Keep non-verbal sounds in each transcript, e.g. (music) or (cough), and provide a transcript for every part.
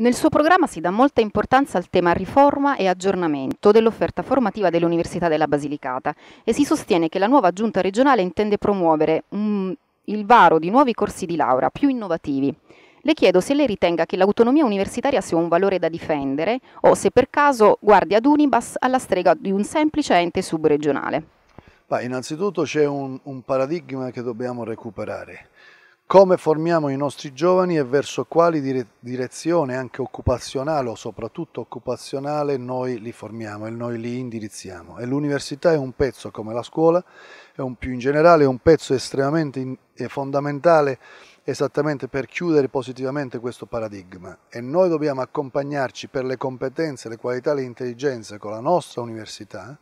Nel suo programma si dà molta importanza al tema riforma e aggiornamento dell'offerta formativa dell'Università della Basilicata e si sostiene che la nuova giunta regionale intende promuovere um, il varo di nuovi corsi di laurea più innovativi. Le chiedo se lei ritenga che l'autonomia universitaria sia un valore da difendere o se per caso guardi ad Unibas alla strega di un semplice ente subregionale. Beh, innanzitutto c'è un, un paradigma che dobbiamo recuperare come formiamo i nostri giovani e verso quali dire direzione anche occupazionale o soprattutto occupazionale noi li formiamo e noi li indirizziamo. E l'università è un pezzo come la scuola, è un più in generale, è un pezzo estremamente fondamentale esattamente per chiudere positivamente questo paradigma e noi dobbiamo accompagnarci per le competenze, le qualità, le intelligenze con la nostra università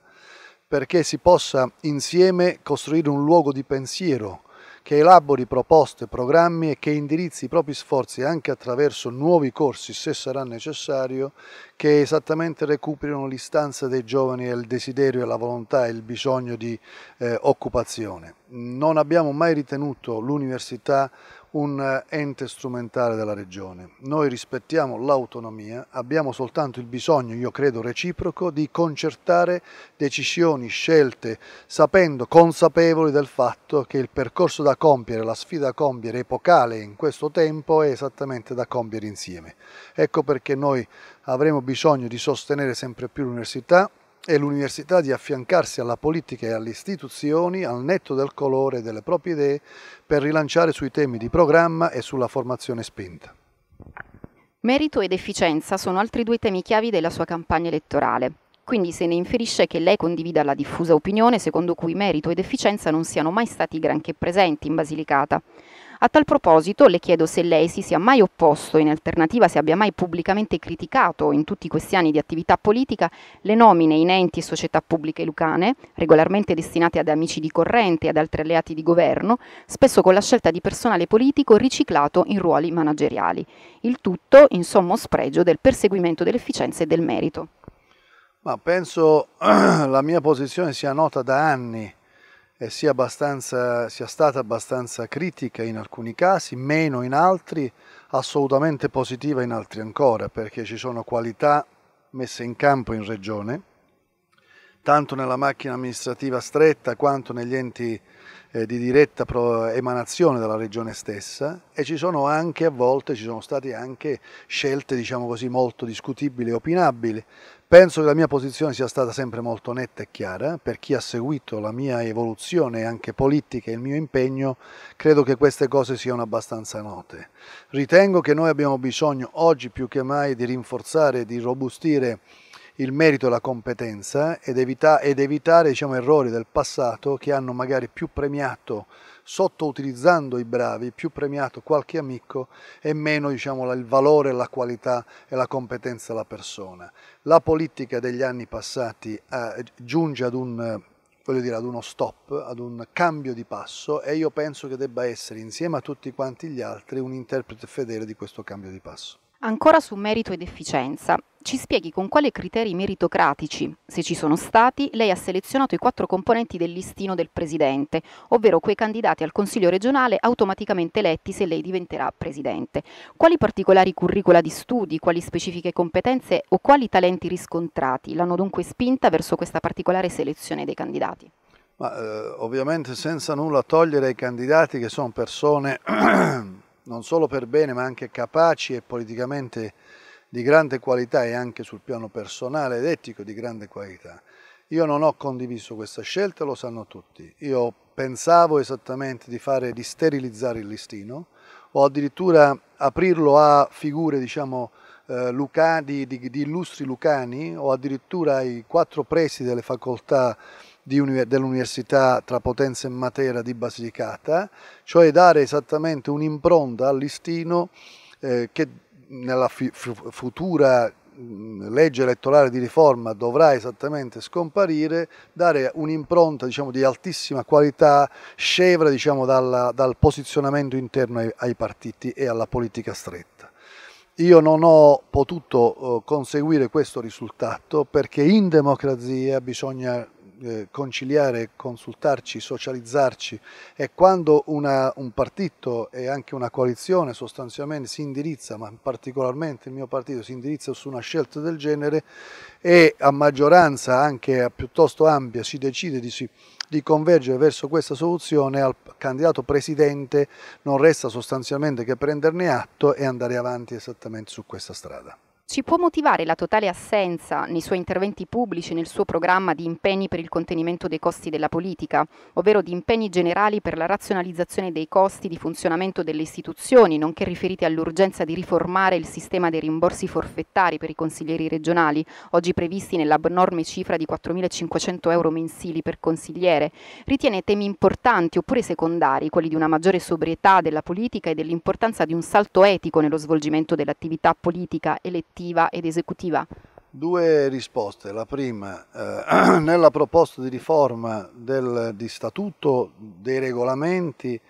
perché si possa insieme costruire un luogo di pensiero che elabori proposte, programmi e che indirizzi i propri sforzi anche attraverso nuovi corsi, se sarà necessario, che esattamente recuperino l'istanza dei giovani e il desiderio, la volontà e il bisogno di eh, occupazione. Non abbiamo mai ritenuto l'università un eh, ente strumentale della regione. Noi rispettiamo l'autonomia, abbiamo soltanto il bisogno, io credo reciproco, di concertare decisioni, scelte, sapendo, consapevoli del fatto che il percorso da compiere, la sfida da compiere epocale in questo tempo è esattamente da compiere insieme. Ecco perché noi avremo bisogno di sostenere sempre più l'università, e l'università di affiancarsi alla politica e alle istituzioni al netto del colore delle proprie idee per rilanciare sui temi di programma e sulla formazione spinta. Merito ed efficienza sono altri due temi chiavi della sua campagna elettorale. Quindi se ne inferisce che lei condivida la diffusa opinione secondo cui merito ed efficienza non siano mai stati granché presenti in Basilicata. A tal proposito le chiedo se lei si sia mai opposto, in alternativa se abbia mai pubblicamente criticato in tutti questi anni di attività politica le nomine in enti e società pubbliche lucane, regolarmente destinate ad amici di corrente e ad altri alleati di governo, spesso con la scelta di personale politico riciclato in ruoli manageriali. Il tutto in sommo spregio del perseguimento dell'efficienza e del merito. Ma penso (clears throat) la mia posizione sia nota da anni eh, sia, sia stata abbastanza critica in alcuni casi, meno in altri, assolutamente positiva in altri ancora, perché ci sono qualità messe in campo in regione tanto nella macchina amministrativa stretta quanto negli enti eh, di diretta emanazione della regione stessa e ci sono anche a volte ci sono state anche scelte diciamo così molto discutibili e opinabili penso che la mia posizione sia stata sempre molto netta e chiara per chi ha seguito la mia evoluzione anche politica e il mio impegno credo che queste cose siano abbastanza note ritengo che noi abbiamo bisogno oggi più che mai di rinforzare di robustire il merito e la competenza ed, evita- ed evitare diciamo, errori del passato che hanno magari più premiato, sottoutilizzando i bravi, più premiato qualche amico e meno diciamo, il valore, la qualità e la competenza della persona. La politica degli anni passati eh, giunge ad un voglio dire, ad uno stop, ad un cambio di passo e io penso che debba essere, insieme a tutti quanti gli altri, un interprete fedele di questo cambio di passo. Ancora su merito ed efficienza, ci spieghi con quali criteri meritocratici, se ci sono stati, lei ha selezionato i quattro componenti del listino del Presidente, ovvero quei candidati al Consiglio regionale automaticamente eletti se lei diventerà Presidente. Quali particolari curricula di studi, quali specifiche competenze o quali talenti riscontrati l'hanno dunque spinta verso questa particolare selezione dei candidati? Ma, eh, ovviamente senza nulla togliere ai candidati che sono persone (clears throat) non solo per bene ma anche capaci e politicamente di grande qualità e anche sul piano personale ed etico di grande qualità. Io non ho condiviso questa scelta, lo sanno tutti. Io pensavo esattamente di, fare, di sterilizzare il listino o addirittura aprirlo a figure, diciamo, eh, lucani, di, di, illustri lucani o addirittura ai quattro presi delle facoltà dell'Università tra Potenza e Matera di Basilicata, cioè dare esattamente un'impronta al listino eh, che nella futura mm, legge elettorale di riforma dovrà esattamente scomparire, dare un'impronta diciamo, di altissima qualità, scevra diciamo, dalla, dal posizionamento interno ai, ai, partiti e alla politica stretta. Io non ho potuto oh, conseguire questo risultato perché in democrazia bisogna eh, conciliare, consultarci, socializzarci e quando una, un partito e anche una coalizione sostanzialmente si indirizza, ma particolarmente il mio partito si indirizza su una scelta del genere e a maggioranza anche piuttosto ampia si decide di, di convergere verso questa soluzione, al candidato presidente non resta sostanzialmente che prenderne atto e andare avanti esattamente su questa strada. Ci può motivare la totale assenza nei suoi interventi pubblici e nel suo programma di impegni per il contenimento dei costi della politica, ovvero di impegni generali per la razionalizzazione dei costi di funzionamento delle istituzioni, nonché riferiti all'urgenza di riformare il sistema dei rimborsi forfettari per i consiglieri regionali, oggi previsti nell'abnorme cifra di 4.500 euro mensili per consigliere? Ritiene temi importanti oppure secondari, quelli di una maggiore sobrietà della politica e dell'importanza di un salto etico nello svolgimento dell'attività politica elettiva? amministrativa ed esecutiva? Due risposte. La prima, eh, (clears throat) nella proposta di riforma del, di statuto dei regolamenti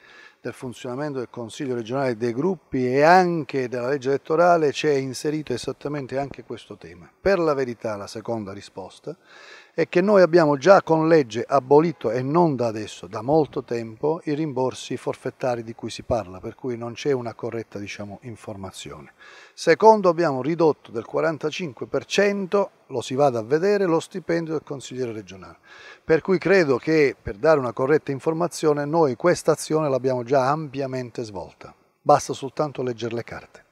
del funzionamento del Consiglio regionale dei gruppi e anche della legge elettorale c'è inserito esattamente anche questo tema. Per la verità, la seconda risposta, è che noi abbiamo già con legge abolito, e non da adesso, da molto tempo, i rimborsi forfettari di cui si parla, per cui non c'è una corretta diciamo, informazione. Secondo, abbiamo ridotto del 45%, lo si vada a vedere, lo stipendio del consigliere regionale. Per cui credo che per dare una corretta informazione noi questa azione l'abbiamo già ampiamente svolta. Basta soltanto leggere le carte.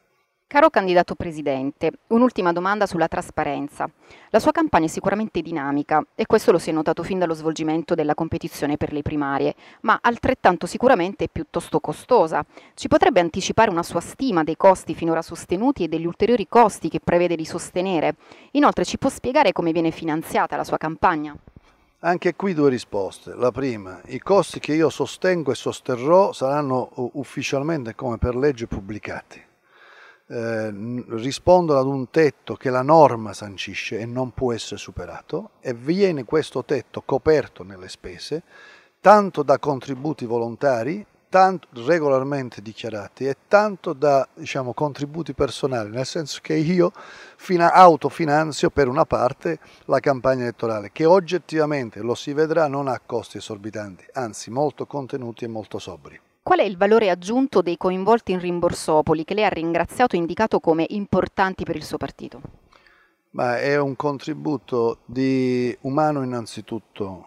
Caro candidato presidente, un'ultima domanda sulla trasparenza. La sua campagna è sicuramente dinamica e questo lo si è notato fin dallo svolgimento della competizione per le primarie, ma altrettanto sicuramente è piuttosto costosa. Ci potrebbe anticipare una sua stima dei costi finora sostenuti e degli ulteriori costi che prevede di sostenere? Inoltre ci può spiegare come viene finanziata la sua campagna? Anche qui due risposte. La prima, i costi che io sostengo e sosterrò saranno uh, ufficialmente come per legge pubblicati. Eh, rispondono ad un tetto che la norma sancisce e non può essere superato e viene questo tetto coperto nelle spese tanto da contributi volontari tanto regolarmente dichiarati e tanto da diciamo, contributi personali, nel senso che io autofinanzio per una parte la campagna elettorale, che oggettivamente lo si vedrà non ha costi esorbitanti, anzi molto contenuti e molto sobri. Qual è il valore aggiunto dei coinvolti in Rimborsopoli che lei ha ringraziato e indicato come importanti per il suo partito? Ma è un contributo di umano innanzitutto,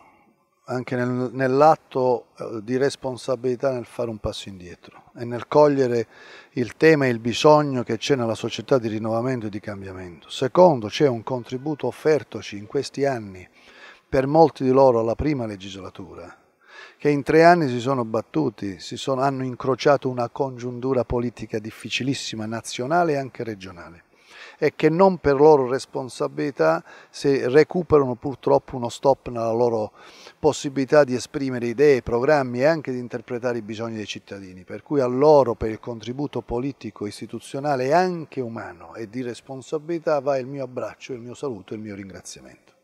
anche nel, nell'atto eh, di responsabilità nel fare un passo indietro e nel cogliere il tema e il bisogno che c'è nella società di rinnovamento e di cambiamento. Secondo, c'è un contributo offertoci in questi anni per molti di loro alla prima legislatura che in tre anni si sono battuti, si sono, hanno incrociato una congiuntura politica difficilissima, nazionale e anche regionale e che non per loro responsabilità se recuperano purtroppo uno stop nella loro possibilità di esprimere idee, programmi e anche di interpretare i bisogni dei cittadini. Per cui a loro per il contributo politico, istituzionale e anche umano e di responsabilità va il mio abbraccio, il mio saluto e il mio ringraziamento.